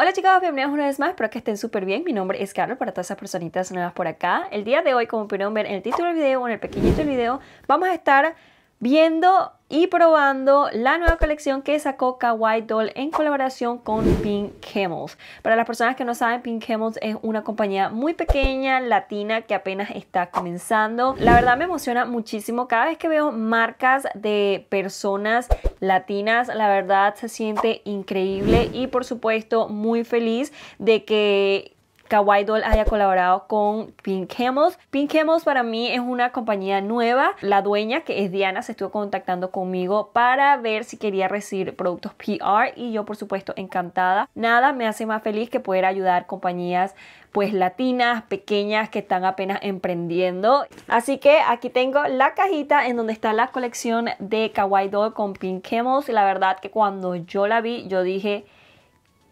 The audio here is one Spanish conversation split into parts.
Hola chicos, bienvenidos una vez más, espero que estén súper bien. Mi nombre es carlos para todas esas personitas nuevas por acá. El día de hoy, como pudieron ver en el título del video o en el pequeñito del video, vamos a estar viendo y probando la nueva colección que sacó Kawaii Doll en colaboración con Pink Camels. Para las personas que no saben, Pink Camels es una compañía muy pequeña, latina, que apenas está comenzando. La verdad me emociona muchísimo cada vez que veo marcas de personas latinas, la verdad se siente increíble y por supuesto muy feliz de que Kawaii Doll haya colaborado con Pink hemo's Pink Hemos para mí es una compañía nueva. La dueña, que es Diana, se estuvo contactando conmigo para ver si quería recibir productos PR y yo por supuesto encantada. Nada me hace más feliz que poder ayudar compañías pues latinas, pequeñas que están apenas emprendiendo. Así que aquí tengo la cajita en donde está la colección de Kawaii Doll con Pink Y La verdad que cuando yo la vi, yo dije,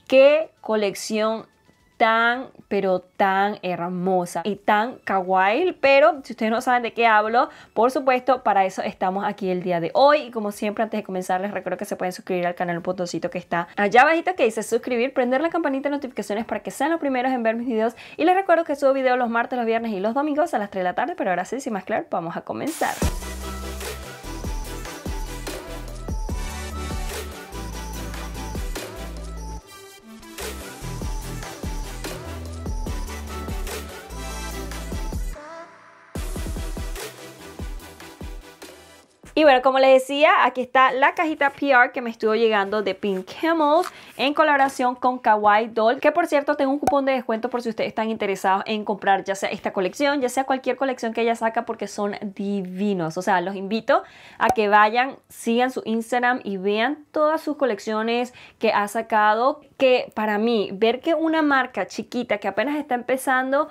qué colección tan, pero tan hermosa y tan kawaii. Pero si ustedes no saben de qué hablo, por supuesto, para eso estamos aquí el día de hoy. Y como siempre, antes de comenzar, les recuerdo que se pueden suscribir al canal, un botoncito que está allá abajito que dice suscribir, prender la campanita de notificaciones para que sean los primeros en ver mis videos. Y les recuerdo que subo videos los martes, los viernes y los domingos a las 3 de la tarde. Pero ahora sí, sin más claro, vamos a comenzar. Y bueno, como les decía, aquí está la cajita PR que me estuvo llegando de Pink Camels en colaboración con Kawaii Doll, que por cierto tengo un cupón de descuento por si ustedes están interesados en comprar ya sea esta colección, ya sea cualquier colección que ella saca porque son divinos. O sea, los invito a que vayan, sigan su Instagram y vean todas sus colecciones que ha sacado, que para mí ver que una marca chiquita que apenas está empezando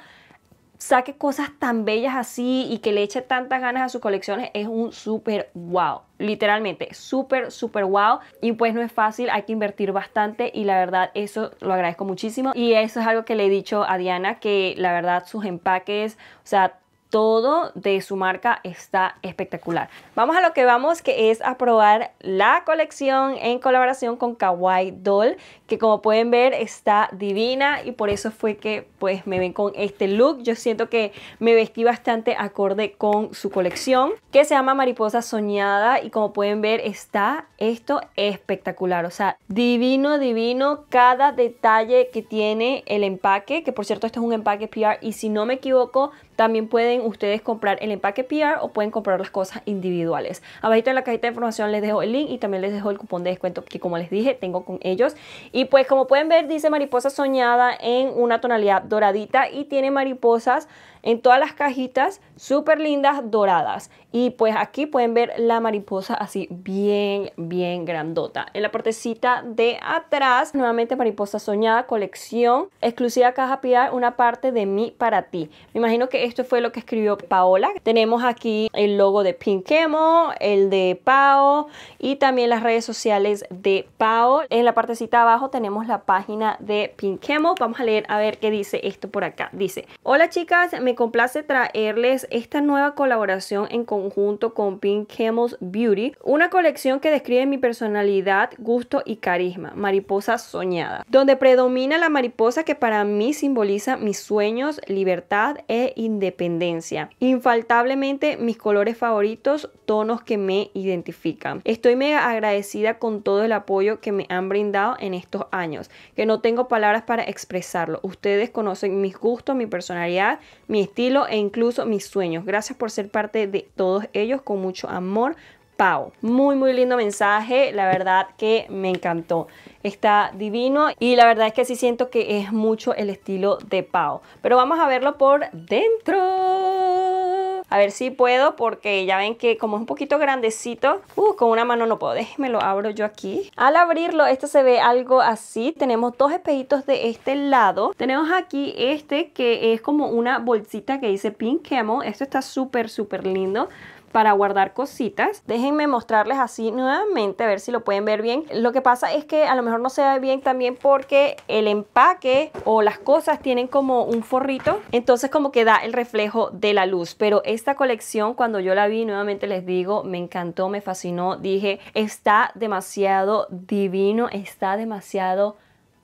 saque cosas tan bellas así y que le eche tantas ganas a sus colecciones es un súper wow. Literalmente, súper, súper wow. Y pues no es fácil, hay que invertir bastante y la verdad eso lo agradezco muchísimo. Y eso es algo que le he dicho a Diana, que la verdad sus empaques, o sea, todo de su marca está espectacular. Vamos a lo que vamos, que es a probar la colección en colaboración con Kawaii Doll, que como pueden ver está divina y por eso fue que pues me ven con este look. Yo siento que me vestí bastante acorde con su colección, que se llama Mariposa Soñada y como pueden ver está esto espectacular, o sea, divino, divino, cada detalle que tiene el empaque, que por cierto esto es un empaque PR y si no me equivoco también pueden ustedes comprar el empaque PR o pueden comprar las cosas individuales. Abajito en la cajita de información les dejo el link y también les dejo el cupón de descuento que como les dije tengo con ellos. Y pues como pueden ver dice mariposa soñada en una tonalidad doradita y tiene mariposas en todas las cajitas súper lindas doradas y pues aquí pueden ver la mariposa así bien bien grandota en la partecita de atrás nuevamente mariposa soñada colección exclusiva caja pilar una parte de mí para ti me imagino que esto fue lo que escribió Paola tenemos aquí el logo de Pinkemo el de Pao y también las redes sociales de Pao en la partecita abajo tenemos la página de Pinkemo vamos a leer a ver qué dice esto por acá dice hola chicas me complace traerles esta nueva colaboración en conjunto con Pink Camel's Beauty, una colección que describe mi personalidad, gusto y carisma, Mariposa Soñada, donde predomina la mariposa que para mí simboliza mis sueños, libertad e independencia. Infaltablemente mis colores favoritos, tonos que me identifican. Estoy mega agradecida con todo el apoyo que me han brindado en estos años, que no tengo palabras para expresarlo. Ustedes conocen mis gustos, mi personalidad, mi estilo e incluso mis sueños. Gracias por ser parte de todos ellos con mucho amor. Pau. Muy, muy lindo mensaje. La verdad que me encantó. Está divino y la verdad es que sí siento que es mucho el estilo de Pau. Pero vamos a verlo por dentro. A ver si puedo porque ya ven que como es un poquito grandecito, uh, con una mano no puedo. me lo abro yo aquí. Al abrirlo, esto se ve algo así. Tenemos dos espejitos de este lado. Tenemos aquí este que es como una bolsita que dice Pink Camel. Esto está súper, súper lindo para guardar cositas. Déjenme mostrarles así nuevamente, a ver si lo pueden ver bien. Lo que pasa es que a lo mejor no se ve bien también porque el empaque o las cosas tienen como un forrito, entonces como que da el reflejo de la luz. Pero esta colección cuando yo la vi, nuevamente les digo, me encantó, me fascinó, dije, está demasiado divino, está demasiado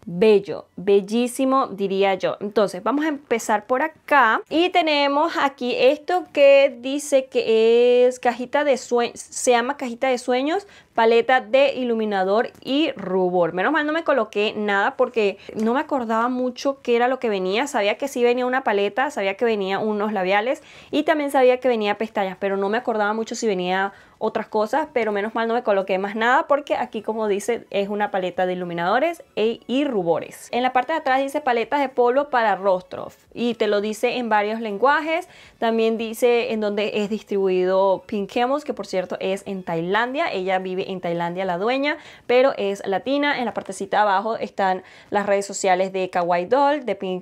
bello, bellísimo diría yo. Entonces vamos a empezar por acá y tenemos aquí esto que dice que es cajita de sueños, se llama cajita de sueños, paleta de iluminador y rubor. Menos mal no me coloqué nada porque no me acordaba mucho qué era lo que venía. Sabía que sí venía una paleta, sabía que venía unos labiales y también sabía que venía pestañas, pero no me acordaba mucho si venía otras cosas, pero menos mal no me coloqué más nada porque aquí como dice es una paleta de iluminadores e, y rubores. En la parte de atrás dice paletas de polvo para rostro y te lo dice en varios lenguajes. También dice en donde es distribuido Pinkemos, que por cierto es en Tailandia. Ella vive en Tailandia la dueña, pero es latina. En la partecita abajo están las redes sociales de Kawaii Doll, de Pink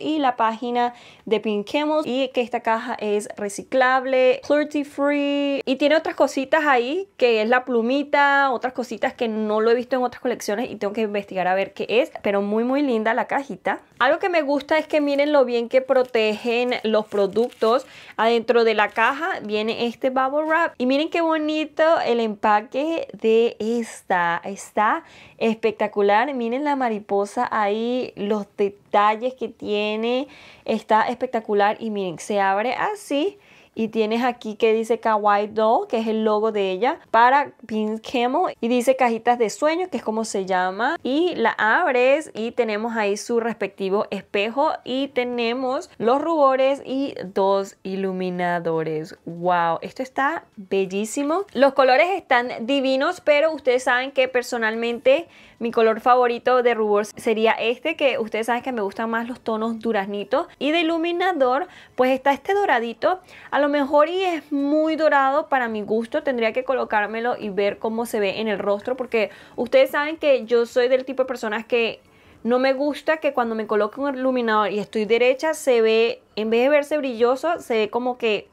y la página de Pinquemos y que esta caja es reciclable, cruelty free y tiene otras cositas ahí que es la plumita, otras cositas que no lo he visto en otras colecciones y tengo que investigar a ver qué es, pero muy muy linda la cajita. Algo que me gusta es que miren lo bien que protegen los productos. Adentro de la caja viene este bubble wrap y miren qué bonito el empaque de esta. Está espectacular, miren la mariposa ahí, los detalles que tiene, está espectacular espectacular y miren, se abre así y tienes aquí que dice Kawaii Doll, que es el logo de ella, para Pink Camel y dice cajitas de sueños, que es como se llama, y la abres y tenemos ahí su respectivo espejo y tenemos los rubores y dos iluminadores. ¡Wow! Esto está bellísimo. Los colores están divinos, pero ustedes saben que personalmente mi color favorito de rubor sería este, que ustedes saben que me gustan más los tonos duraznitos y de iluminador, pues está este doradito. A lo mejor y es muy dorado para mi gusto, tendría que colocármelo y ver cómo se ve en el rostro porque ustedes saben que yo soy del tipo de personas que no me gusta que cuando me coloque un iluminador y estoy derecha se ve, en vez de verse brilloso, se ve como que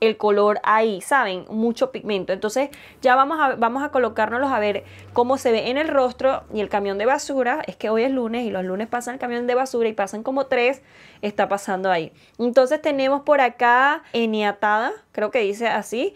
el color ahí, ¿saben? Mucho pigmento. Entonces ya vamos a, vamos a colocárnoslos a ver cómo se ve en el rostro y el camión de basura. Es que hoy es lunes y los lunes pasan el camión de basura y pasan como tres, está pasando ahí. Entonces tenemos por acá eniatada creo que dice así,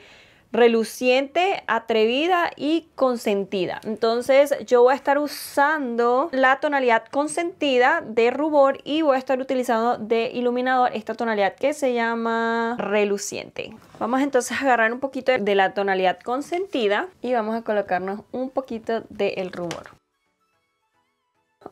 reluciente, atrevida y consentida. Entonces yo voy a estar usando la tonalidad consentida de rubor y voy a estar utilizando de iluminador esta tonalidad que se llama reluciente. Vamos entonces a agarrar un poquito de la tonalidad consentida y vamos a colocarnos un poquito del de rubor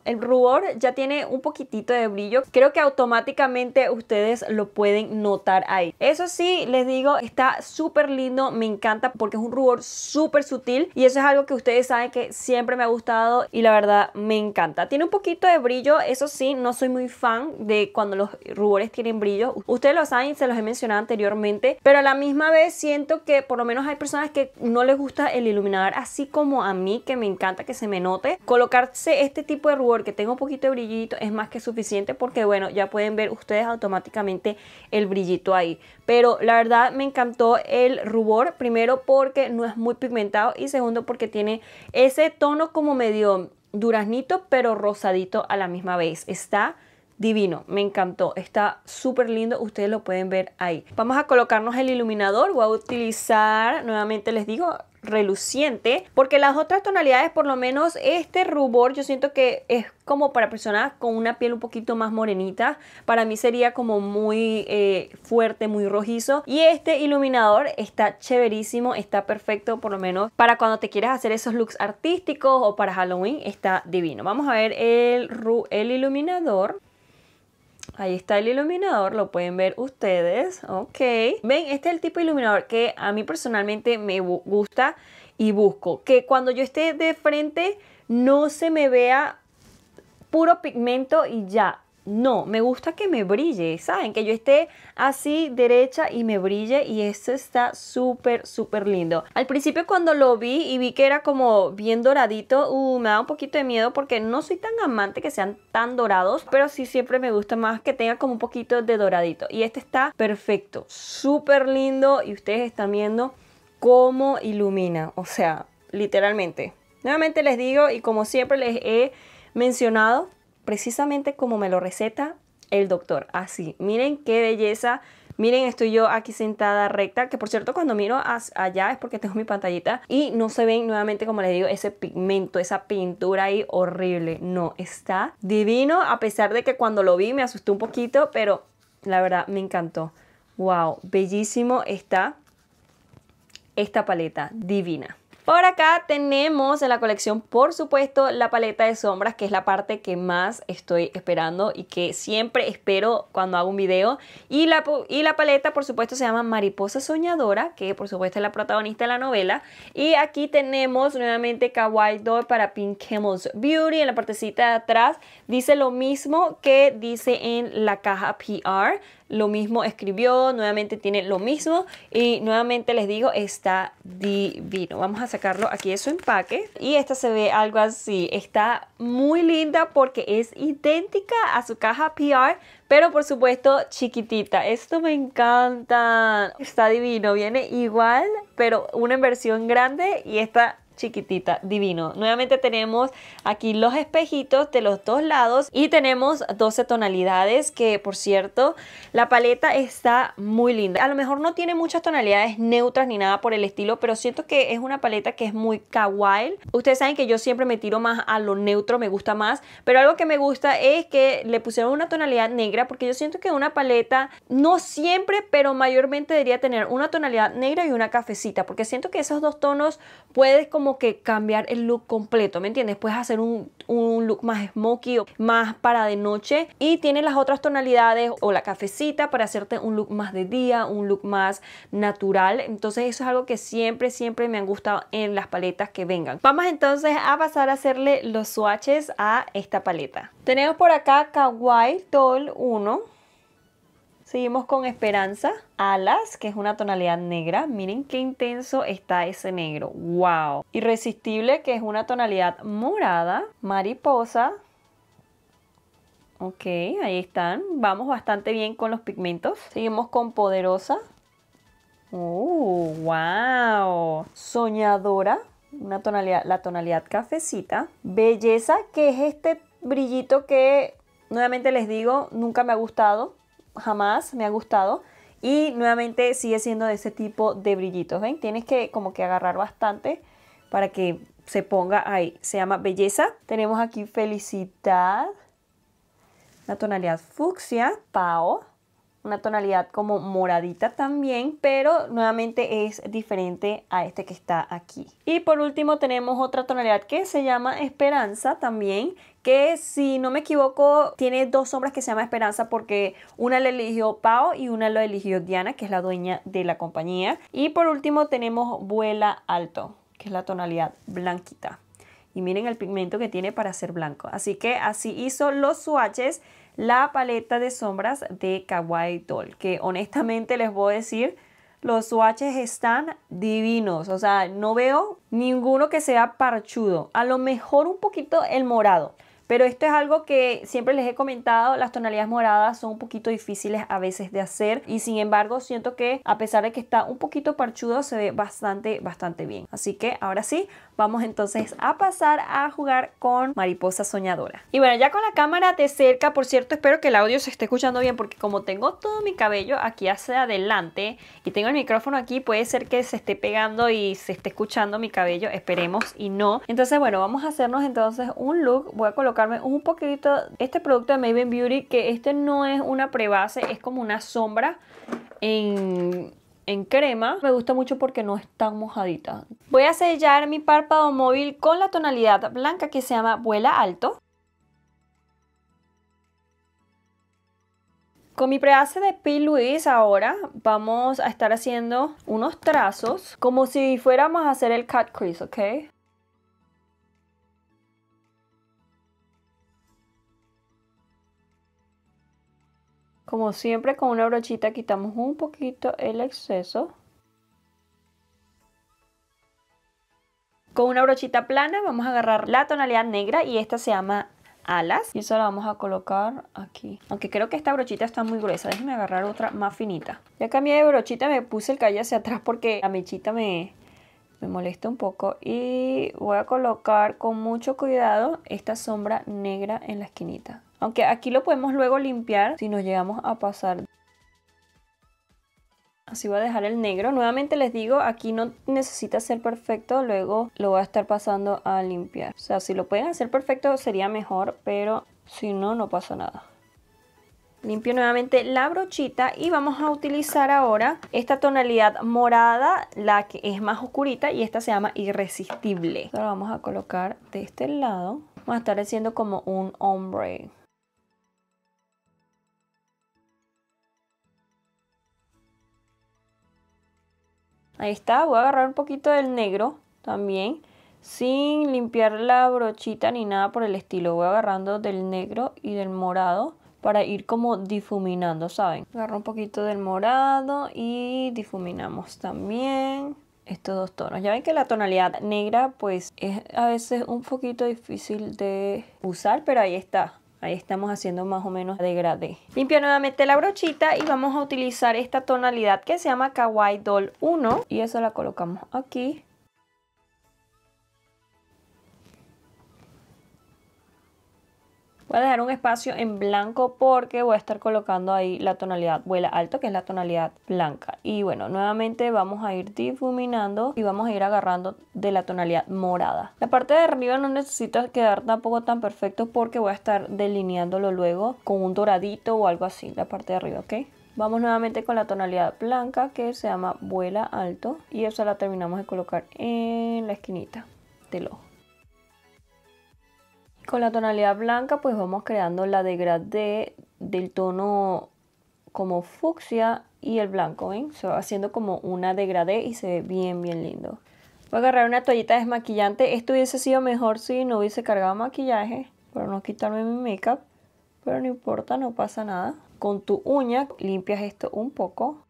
el rubor ya tiene un poquitito de brillo. Creo que automáticamente ustedes lo pueden notar ahí. Eso sí, les digo, está súper lindo. Me encanta porque es un rubor súper sutil. Y eso es algo que ustedes saben que siempre me ha gustado y la verdad me encanta. Tiene un poquito de brillo. Eso sí, no soy muy fan de cuando los rubores tienen brillo. Ustedes lo saben, se los he mencionado anteriormente. Pero a la misma vez siento que por lo menos hay personas que no les gusta el iluminador así como a mí, que me encanta que se me note. Colocarse este tipo de rubor que tengo un poquito de brillito es más que suficiente porque bueno, ya pueden ver ustedes automáticamente el brillito ahí. Pero la verdad me encantó el rubor, primero porque no es muy pigmentado y segundo porque tiene ese tono como medio duraznito pero rosadito a la misma vez. Está divino, me encantó, está súper lindo, ustedes lo pueden ver ahí. Vamos a colocarnos el iluminador, voy a utilizar, nuevamente les digo, reluciente, porque las otras tonalidades, por lo menos este rubor, yo siento que es como para personas con una piel un poquito más morenita, para mí sería como muy eh, fuerte, muy rojizo, y este iluminador está chéverísimo, está perfecto, por lo menos para cuando te quieras hacer esos looks artísticos o para Halloween, está divino. Vamos a ver el, el iluminador. Ahí está el iluminador, lo pueden ver ustedes. Ok. Ven, este es el tipo de iluminador que a mí personalmente me gusta y busco. Que cuando yo esté de frente no se me vea puro pigmento y ya. No, me gusta que me brille, ¿saben? Que yo esté así derecha y me brille y este está súper, súper lindo. Al principio cuando lo vi y vi que era como bien doradito, uh, me da un poquito de miedo porque no soy tan amante que sean tan dorados, pero sí siempre me gusta más que tenga como un poquito de doradito. Y este está perfecto, súper lindo y ustedes están viendo cómo ilumina, o sea, literalmente. Nuevamente les digo y como siempre les he mencionado, precisamente como me lo receta el doctor. Así, miren qué belleza. Miren, estoy yo aquí sentada recta, que por cierto cuando miro allá es porque tengo mi pantallita y no se ven nuevamente, como les digo, ese pigmento, esa pintura ahí horrible. No, está divino, a pesar de que cuando lo vi me asustó un poquito, pero la verdad me encantó. Wow, bellísimo está esta paleta, divina. Por acá tenemos en la colección, por supuesto, la paleta de sombras, que es la parte que más estoy esperando y que siempre espero cuando hago un video. Y la, y la paleta, por supuesto, se llama Mariposa Soñadora, que por supuesto es la protagonista de la novela. Y aquí tenemos nuevamente Kawaii Doll para Pink Beauty. En la partecita de atrás dice lo mismo que dice en la caja PR lo mismo escribió, nuevamente tiene lo mismo y nuevamente les digo, está divino. Vamos a sacarlo aquí de su empaque y esta se ve algo así. Está muy linda porque es idéntica a su caja PR, pero por supuesto chiquitita. Esto me encanta. Está divino, viene igual, pero una inversión versión grande y esta chiquitita, divino. Nuevamente tenemos aquí los espejitos de los dos lados y tenemos 12 tonalidades que por cierto la paleta está muy linda. A lo mejor no tiene muchas tonalidades neutras ni nada por el estilo, pero siento que es una paleta que es muy kawaii. Ustedes saben que yo siempre me tiro más a lo neutro, me gusta más, pero algo que me gusta es que le pusieron una tonalidad negra porque yo siento que una paleta no siempre, pero mayormente debería tener una tonalidad negra y una cafecita porque siento que esos dos tonos puedes como que cambiar el look completo, ¿me entiendes? Puedes hacer un, look más smoky o más para de noche y tiene las otras tonalidades o la cafecita para hacerte un look más de día, un look más natural. Entonces eso es algo que siempre, siempre me han gustado en las paletas que vengan. Vamos entonces a pasar a hacerle los swatches a esta paleta. Tenemos por acá Kawaii Doll 1 Seguimos con Esperanza. Alas, que es una tonalidad negra. Miren qué intenso está ese negro. ¡Wow! Irresistible, que es una tonalidad morada. Mariposa. Ok, ahí están. Vamos bastante bien con los pigmentos. Seguimos con Poderosa. Uh, wow! Soñadora, una tonalidad, la tonalidad cafecita. Belleza, que es este brillito que, nuevamente les digo, nunca me ha gustado jamás me ha gustado. Y nuevamente sigue siendo de ese tipo de brillitos, ¿ven? Tienes que como que agarrar bastante para que se ponga ahí. Se llama Belleza. Tenemos aquí Felicidad. la tonalidad fucsia, pao. Una tonalidad como moradita también, pero nuevamente es diferente a este que está aquí. Y por último tenemos otra tonalidad que se llama Esperanza también que si no me equivoco tiene dos sombras que se llama Esperanza porque una la eligió Pau y una la eligió Diana, que es la dueña de la compañía. Y por último tenemos Vuela Alto, que es la tonalidad blanquita. Y miren el pigmento que tiene para ser blanco. Así que así hizo los swatches la paleta de sombras de Kawaii Doll, que honestamente les voy a decir los swatches están divinos. O sea, no veo ninguno que sea parchudo. A lo mejor un poquito el morado. Pero esto es algo que siempre les he comentado, las tonalidades moradas son un poquito difíciles a veces de hacer y sin embargo siento que a pesar de que está un poquito parchudo se ve bastante, bastante bien. Así que ahora sí, Vamos entonces a pasar a jugar con mariposa soñadora. Y bueno, ya con la cámara de cerca, por cierto, espero que el audio se esté escuchando bien porque como tengo todo mi cabello aquí hacia adelante y tengo el micrófono aquí, puede ser que se esté pegando y se esté escuchando mi cabello, esperemos y no. Entonces, bueno, vamos a hacernos entonces un look. Voy a colocarme un poquitito este producto de Maven Beauty, que este no es una prebase, es como una sombra en en crema. Me gusta mucho porque no es tan mojadita. Voy a sellar mi párpado móvil con la tonalidad blanca que se llama Vuela Alto. Con mi prehase de P. Louis ahora vamos a estar haciendo unos trazos como si fuéramos a hacer el cat crease, ¿ok? Como siempre con una brochita quitamos un poquito el exceso. Con una brochita plana vamos a agarrar la tonalidad negra y esta se llama alas. Y eso la vamos a colocar aquí. Aunque creo que esta brochita está muy gruesa. Déjenme agarrar otra más finita. Ya cambié de brochita, me puse el call hacia atrás porque la mechita me, me molesta un poco y voy a colocar con mucho cuidado esta sombra negra en la esquinita. Aunque aquí lo podemos luego limpiar si nos llegamos a pasar. Así voy a dejar el negro. Nuevamente les digo, aquí no necesita ser perfecto, luego lo voy a estar pasando a limpiar. O sea, si lo pueden hacer perfecto sería mejor, pero si no, no pasa nada limpio nuevamente la brochita y vamos a utilizar ahora esta tonalidad morada, la que es más oscurita y esta se llama irresistible. Ahora vamos a colocar de este lado, vamos a estar haciendo como un ombre. Ahí está, voy a agarrar un poquito del negro también, sin limpiar la brochita ni nada por el estilo. Voy agarrando del negro y del morado para ir como difuminando, ¿saben? Agarro un poquito del morado y difuminamos también estos dos tonos. Ya ven que la tonalidad negra pues es a veces un poquito difícil de usar, pero ahí está. Ahí estamos haciendo más o menos degradé. Limpio nuevamente la brochita y vamos a utilizar esta tonalidad que se llama Kawaii Doll 1. Y eso la colocamos aquí. Voy a dejar un espacio en blanco porque voy a estar colocando ahí la tonalidad vuela alto, que es la tonalidad blanca. Y bueno, nuevamente vamos a ir difuminando y vamos a ir agarrando de la tonalidad morada. La parte de arriba no necesita quedar tampoco tan perfecto porque voy a estar delineándolo luego con un doradito o algo así, la parte de arriba, ¿ok? Vamos nuevamente con la tonalidad blanca que se llama vuela alto y esa la terminamos de colocar en la esquinita del ojo. Con la tonalidad blanca pues vamos creando la degradé del tono como fucsia y el blanco, ¿ven? haciendo como una degradé y se ve bien, bien lindo. Voy a agarrar una toallita desmaquillante. Esto hubiese sido mejor si no hubiese cargado maquillaje para no quitarme mi makeup Pero no importa, no pasa nada. Con tu uña limpias esto un poco.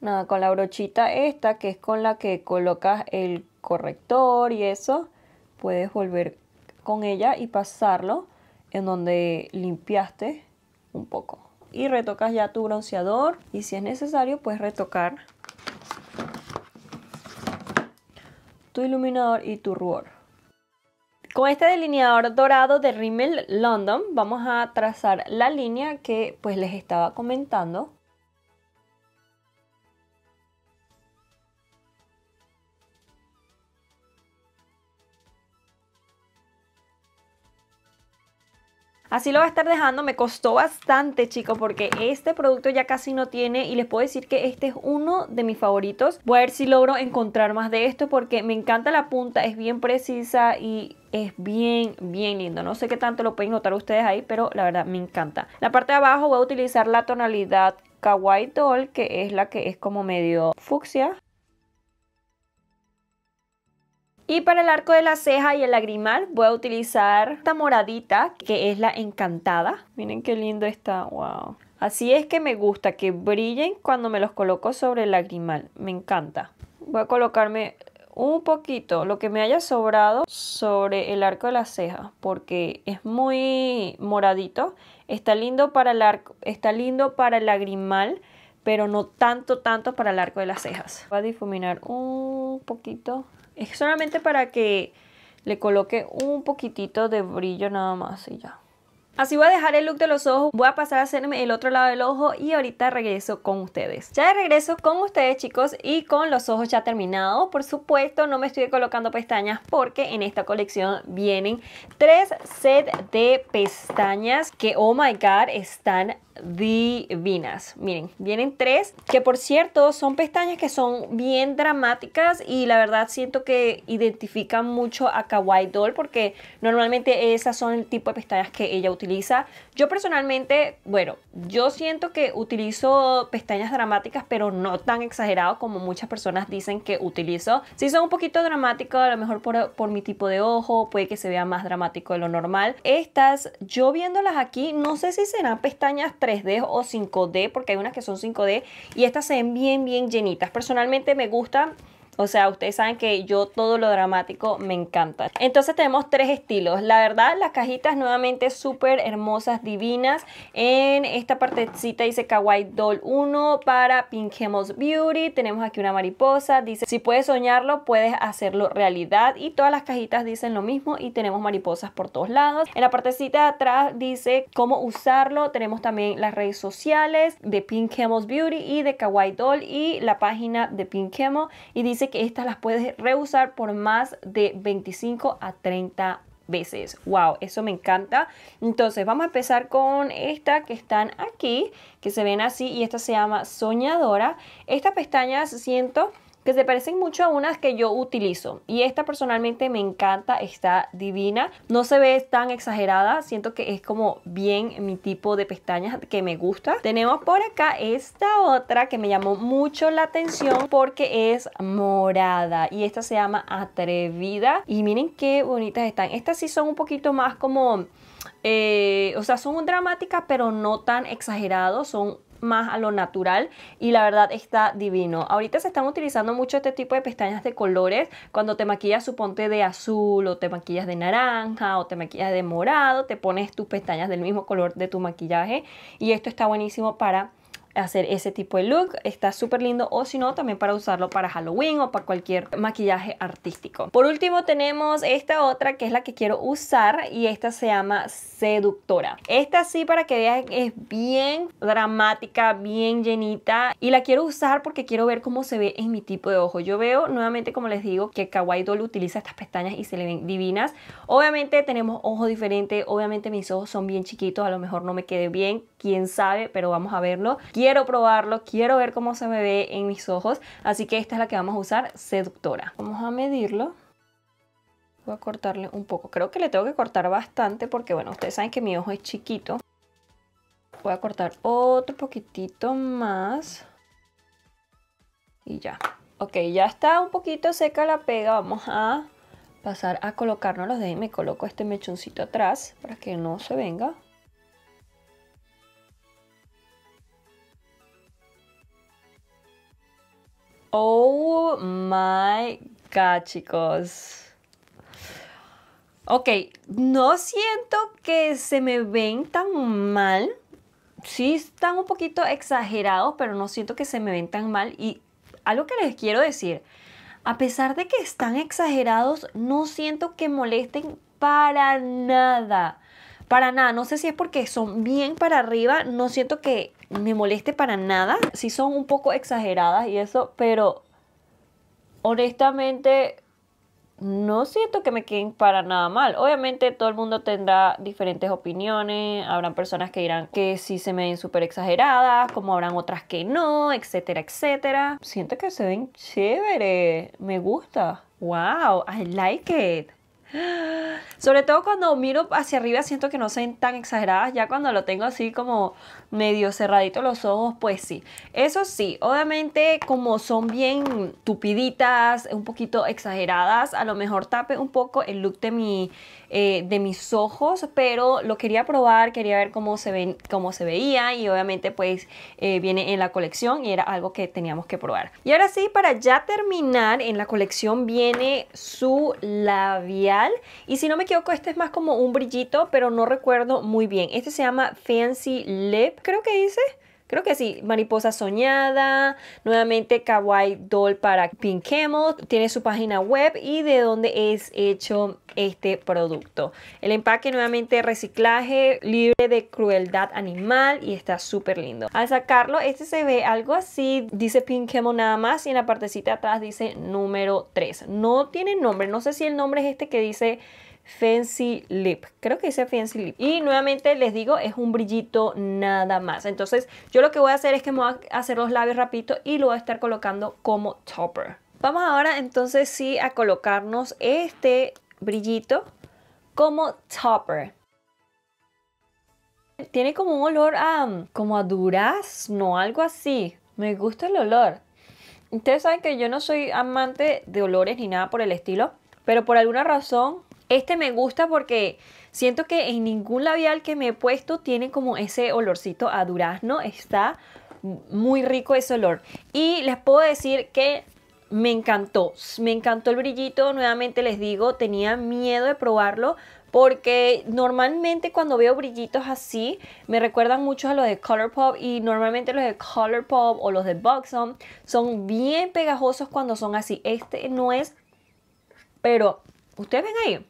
Nada, con la brochita esta, que es con la que colocas el corrector y eso, puedes volver con ella y pasarlo en donde limpiaste un poco. Y retocas ya tu bronceador y si es necesario puedes retocar tu iluminador y tu rubor. Con este delineador dorado de Rimmel London vamos a trazar la línea que pues les estaba comentando Así lo va a estar dejando, me costó bastante chicos porque este producto ya casi no tiene y les puedo decir que este es uno de mis favoritos. Voy a ver si logro encontrar más de esto porque me encanta la punta, es bien precisa y es bien, bien lindo. No sé qué tanto lo pueden notar ustedes ahí, pero la verdad me encanta. La parte de abajo voy a utilizar la tonalidad Kawaii Doll, que es la que es como medio fucsia. Y para el arco de la ceja y el lagrimal voy a utilizar esta moradita que es la encantada. Miren qué lindo está, wow. Así es que me gusta que brillen cuando me los coloco sobre el lagrimal, me encanta. Voy a colocarme un poquito lo que me haya sobrado sobre el arco de la ceja porque es muy moradito está lindo para el arco está lindo para el lagrimal pero no tanto tanto para el arco de las cejas voy a difuminar un poquito es solamente para que le coloque un poquitito de brillo nada más y ya. Así voy a dejar el look de los ojos, voy a pasar a hacerme el otro lado del ojo y ahorita regreso con ustedes. Ya regreso con ustedes chicos y con los ojos ya terminados, por supuesto no me estoy colocando pestañas porque en esta colección vienen tres sets de pestañas que oh my god están divinas. Miren, vienen tres, que por cierto son pestañas que son bien dramáticas y la verdad siento que identifican mucho a Kawaii Doll porque normalmente esas son el tipo de pestañas que ella utiliza. Yo personalmente, bueno, yo siento que utilizo pestañas dramáticas, pero no tan exagerado como muchas personas dicen que utilizo. Si son un poquito dramáticos, a lo mejor por, por, mi tipo de ojo, puede que se vea más dramático de lo normal. Estas, yo viéndolas aquí, no sé si serán pestañas 3D o 5D, porque hay unas que son 5D y estas se ven bien, bien llenitas. Personalmente me gustan o sea, ustedes saben que yo todo lo dramático me encanta. Entonces tenemos tres estilos. La verdad, las cajitas nuevamente súper hermosas, divinas. En esta partecita dice Kawaii Doll 1 para Pink Hemos Beauty. Tenemos aquí una mariposa. Dice, si puedes soñarlo, puedes hacerlo realidad. Y todas las cajitas dicen lo mismo y tenemos mariposas por todos lados. En la partecita de atrás dice cómo usarlo. Tenemos también las redes sociales de Pink Hemos Beauty y de Kawaii Doll y la página de Pink Y dice que estas las puedes reusar por más de 25 a 30 veces. ¡Wow! Eso me encanta. Entonces, vamos a empezar con esta que están aquí, que se ven así, y esta se llama Soñadora. Estas pestañas siento que se parecen mucho a unas que yo utilizo. Y esta personalmente me encanta, está divina. No se ve tan exagerada, siento que es como bien mi tipo de pestañas que me gusta. Tenemos por acá esta otra que me llamó mucho la atención porque es morada. Y esta se llama Atrevida. Y miren qué bonitas están. Estas sí son un poquito más como... Eh, o sea, son dramáticas pero no tan exagerados, son más a lo natural y la verdad está divino. Ahorita se están utilizando mucho este tipo de pestañas de colores cuando te maquillas suponte de azul o te maquillas de naranja o te maquillas de morado, te pones tus pestañas del mismo color de tu maquillaje y esto está buenísimo para hacer ese tipo de look. Está súper lindo o si no, también para usarlo para Halloween o para cualquier maquillaje artístico. Por último, tenemos esta otra que es la que quiero usar y esta se llama Seductora. Esta sí, para que vean, es bien dramática, bien llenita y la quiero usar porque quiero ver cómo se ve en mi tipo de ojo. Yo veo, nuevamente, como les digo, que Kawaii Doll utiliza estas pestañas y se le ven divinas. Obviamente tenemos ojos diferentes, obviamente mis ojos son bien chiquitos, a lo mejor no me quede bien, quién sabe, pero vamos a verlo quiero probarlo, quiero ver cómo se me ve en mis ojos, así que esta es la que vamos a usar, Seductora. Vamos a medirlo. Voy a cortarle un poco, creo que le tengo que cortar bastante porque bueno, ustedes saben que mi ojo es chiquito. Voy a cortar otro poquitito más. Y ya. Ok, ya está un poquito seca la pega, vamos a pasar a colocarnos los dedos. Me coloco este mechoncito atrás para que no se venga. Oh my god, chicos. Ok, no siento que se me ven tan mal. Sí, están un poquito exagerados, pero no siento que se me ven tan mal. Y algo que les quiero decir, a pesar de que están exagerados, no siento que molesten para nada. Para nada, no sé si es porque son bien para arriba, no siento que me moleste para nada. Si son un poco exageradas y eso, pero honestamente no siento que me queden para nada mal. Obviamente todo el mundo tendrá diferentes opiniones, habrán personas que dirán que sí se me ven súper exageradas, como habrán otras que no, etcétera, etcétera. Siento que se ven chévere, me gusta. Wow, I like it. Sobre todo cuando miro hacia arriba siento que no son tan exageradas, ya cuando lo tengo así como medio cerradito los ojos, pues sí. Eso sí, obviamente como son bien tupiditas, un poquito exageradas, a lo mejor tape un poco el look de, mi, eh, de mis ojos, pero lo quería probar, quería ver cómo se, ven, se veía y obviamente pues eh, viene en la colección y era algo que teníamos que probar. Y ahora sí, para ya terminar, en la colección viene su labial y si no me equivoco, este es más como un brillito, pero no recuerdo muy bien. Este se llama Fancy Lip creo que dice, Creo que sí, Mariposa Soñada, nuevamente Kawaii Doll para Pink tiene su página web y de dónde es hecho este producto. El empaque nuevamente reciclaje, libre de crueldad animal y está súper lindo. Al sacarlo, este se ve algo así, dice Pink nada más y en la partecita atrás dice número 3. No tiene nombre, no sé si el nombre es este que dice Fancy Lip. Creo que dice Fancy Lip. Y nuevamente les digo, es un brillito nada más. Entonces yo lo que voy a hacer es que me voy a hacer los labios rapidito y lo voy a estar colocando como topper. Vamos ahora entonces sí a colocarnos este brillito como topper. Tiene como un olor a, como a durazno, algo así. Me gusta el olor. Ustedes saben que yo no soy amante de olores ni nada por el estilo, pero por alguna razón este me gusta porque siento que en ningún labial que me he puesto tiene como ese olorcito a durazno. Está muy rico ese olor. Y les puedo decir que me encantó. Me encantó el brillito. Nuevamente les digo, tenía miedo de probarlo porque normalmente cuando veo brillitos así me recuerdan mucho a los de Colourpop y normalmente los de Colourpop o los de Buxom son bien pegajosos cuando son así. Este no es, pero ustedes ven ahí,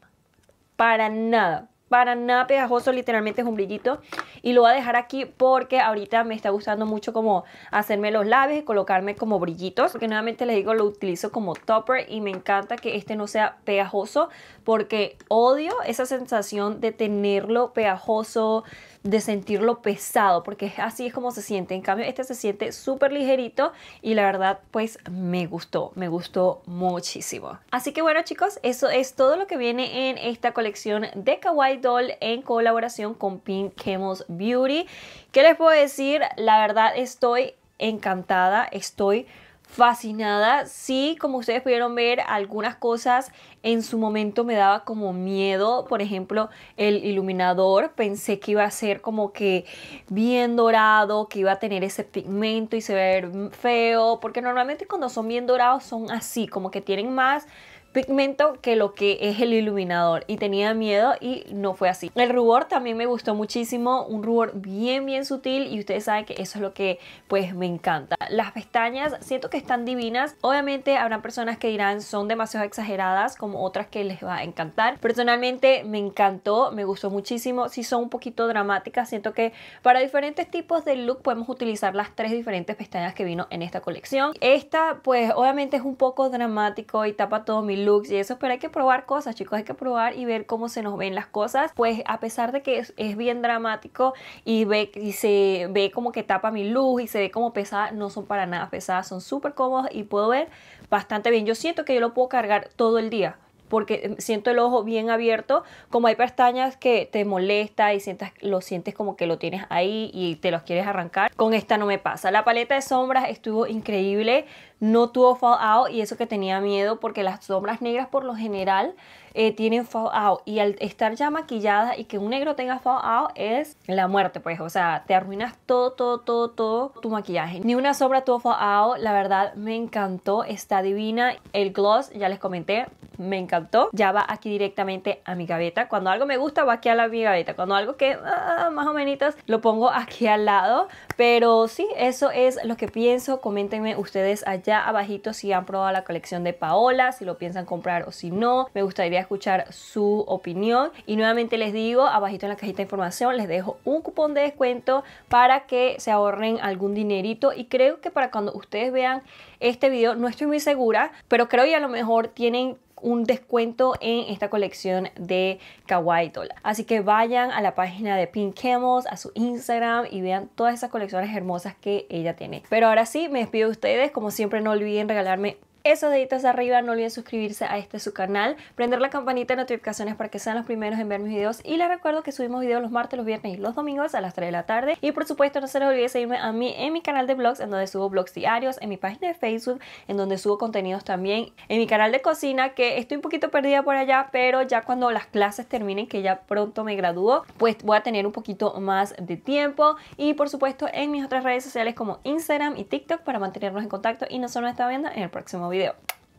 para nada. Para nada pegajoso, literalmente es un brillito. Y lo voy a dejar aquí porque ahorita me está gustando mucho como hacerme los labios y colocarme como brillitos. Porque nuevamente les digo, lo utilizo como topper y me encanta que este no sea pegajoso. Porque odio esa sensación de tenerlo pegajoso, de sentirlo pesado, porque así es como se siente. En cambio, este se siente súper ligerito y la verdad, pues me gustó, me gustó muchísimo. Así que bueno, chicos, eso es todo lo que viene en esta colección de Kawaii Doll en colaboración con Pink Camels Beauty. ¿Qué les puedo decir? La verdad, estoy encantada, estoy fascinada. Sí, como ustedes pudieron ver, algunas cosas en su momento me daba como miedo. Por ejemplo, el iluminador. Pensé que iba a ser como que bien dorado, que iba a tener ese pigmento y se ver feo. Porque normalmente cuando son bien dorados son así, como que tienen más pigmento que lo que es el iluminador y tenía miedo y no fue así. El rubor también me gustó muchísimo, un rubor bien bien sutil y ustedes saben que eso es lo que pues me encanta. Las pestañas siento que están divinas, obviamente habrán personas que dirán son demasiado exageradas como otras que les va a encantar. Personalmente me encantó, me gustó muchísimo, si son un poquito dramáticas, siento que para diferentes tipos de look podemos utilizar las tres diferentes pestañas que vino en esta colección. Esta pues obviamente es un poco dramático y tapa todo mi y y eso, pero hay que probar cosas, chicos, hay que probar y ver cómo se nos ven las cosas. Pues a pesar de que es, bien dramático y, se ve como que tapa mi luz y se ve como pesada, no son para nada pesadas, son súper cómodas y puedo ver bastante bien. Yo siento que yo lo puedo cargar todo el día porque siento el ojo bien abierto, como hay pestañas que te molesta y sientas, lo sientes como que lo tienes ahí y te los quieres arrancar, con esta no me pasa. La paleta de sombras estuvo increíble, no tuvo fallout y eso que tenía miedo porque las sombras negras por lo general eh, tienen fallout y al estar ya maquillada y que un negro tenga fallout es la muerte pues, o sea, te arruinas todo, todo, todo, todo tu maquillaje. Ni una sombra tuvo fallout, la verdad me encantó, está divina. El gloss, ya les comenté, me encantó, ya va aquí directamente a mi gaveta. Cuando algo me gusta va aquí a la, mi gaveta. Cuando algo que ah, más o menos lo pongo aquí al lado. Pero sí, eso es lo que pienso. Coméntenme ustedes allá abajito si han probado la colección de Paola, si lo piensan comprar o si no. Me gustaría escuchar su opinión. Y nuevamente les digo, abajito en la cajita de información les dejo un cupón de descuento para que se ahorren algún dinerito. Y creo que para cuando ustedes vean este video, no estoy muy segura, pero creo que a lo mejor tienen un descuento en esta colección de Kawaii Doll. Así que vayan a la página de Pink Camels, a su Instagram y vean todas esas colecciones hermosas que ella tiene. Pero ahora sí, me despido de ustedes. Como siempre, no olviden regalarme esos deditos arriba, no olviden suscribirse a este su canal, prender la campanita de notificaciones para que sean los primeros en ver mis videos y les recuerdo que subimos videos los martes, los viernes y los domingos a las 3 de la tarde y por supuesto no se les olvide seguirme a mí en mi canal de blogs en donde subo blogs diarios, en mi página de Facebook en donde subo contenidos también, en mi canal de cocina que estoy un poquito perdida por allá pero ya cuando las clases terminen que ya pronto me gradúo pues voy a tener un poquito más de tiempo y por supuesto en mis otras redes sociales como Instagram y TikTok para mantenernos en contacto y solo en está viendo en el próximo video.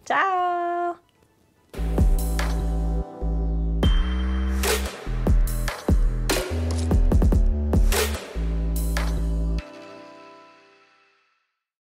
¡Chao!